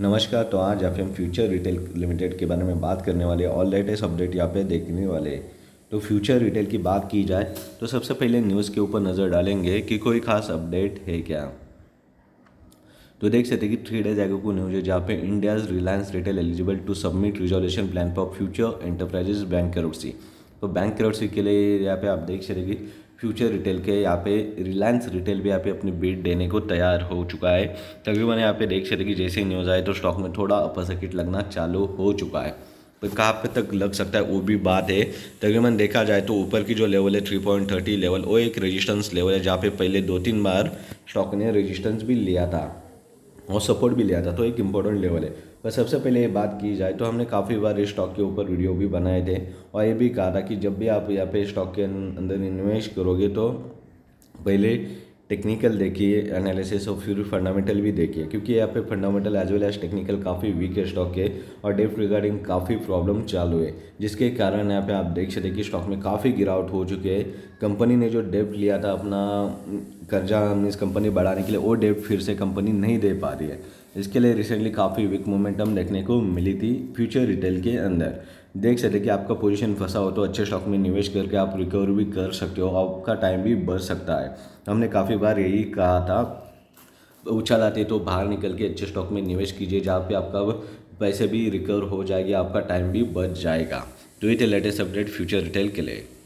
नमस्कार तो आज आप हम फ्यूचर रिटेल लिमिटेड के बारे में बात करने वाले ऑल लेटेस्ट अपडेट यहाँ पे देखने वाले तो फ्यूचर रिटेल की बात की जाए तो सबसे पहले न्यूज़ के ऊपर नज़र डालेंगे कि कोई खास अपडेट है क्या तो देख सकते कि थ्री डेज आगे को न्यूज है जहाँ पे India's Reliance Retail eligible to submit resolution plan for Future Enterprises bank करोड़सी तो बैंक करोड़सी के लिए यहाँ पे आप देख सकते कि फ्यूचर रिटेल के यहाँ पे रिलायंस रिटेल भी यहाँ पे अपनी बीट देने को तैयार हो चुका है मैंने यहाँ पे देख सकते कि जैसे न्यूज़ आए तो स्टॉक में थोड़ा अपर सर्किट लगना चालू हो चुका है पर तो कहाँ पे तक लग सकता है वो भी बात है तकरीबन देखा जाए तो ऊपर की जो लेवल है थ्री पॉइंट थर्टी लेवल वो एक रेजिस्टेंस लेवल है जहाँ पे पहले दो तीन बार स्टॉक ने रेजिस्टेंस भी लिया था और सपोर्ट भी लिया था तो एक इम्पोर्टेंट लेवल है पर सबसे पहले ये बात की जाए तो हमने काफ़ी बार इस स्टॉक के ऊपर वीडियो भी बनाए थे और ये भी कहा था कि जब भी आप यहाँ पे स्टॉक के अं-, अंदर इन्वेस्ट करोगे तो पहले टेक्निकल देखिए एनालिसिस और फिर फंडामेंटल भी देखिए क्योंकि यहाँ पे fundamental as well as technical काफ़ी वीक है स्टॉक के और डेफ्ट रिगार्डिंग काफ़ी प्रॉब्लम चालू है जिसके कारण यहाँ पे आप देख सकते कि स्टॉक में काफ़ी गिरावट हो चुकी है कंपनी ने जो डेप्ट लिया था अपना कर्जा इस कंपनी बढ़ाने के लिए वो डेप्ट फिर से कंपनी नहीं दे पा रही है इसके लिए रिसेंटली काफ़ी वीक मोमेंटम देखने को मिली थी फ्यूचर रिटेल के अंदर देख सकते कि आपका पोजीशन फंसा हो तो अच्छे स्टॉक में निवेश करके आप रिकवर भी कर सकते हो आपका टाइम भी बच सकता है हमने काफ़ी बार यही कहा था उछाल आते तो बाहर निकल के अच्छे स्टॉक में निवेश कीजिए जहाँ पे आपका पैसे भी रिकवर हो जाएगी आपका टाइम भी बच जाएगा तो ये थे लेटेस्ट अपडेट फ्यूचर रिटेल के लिए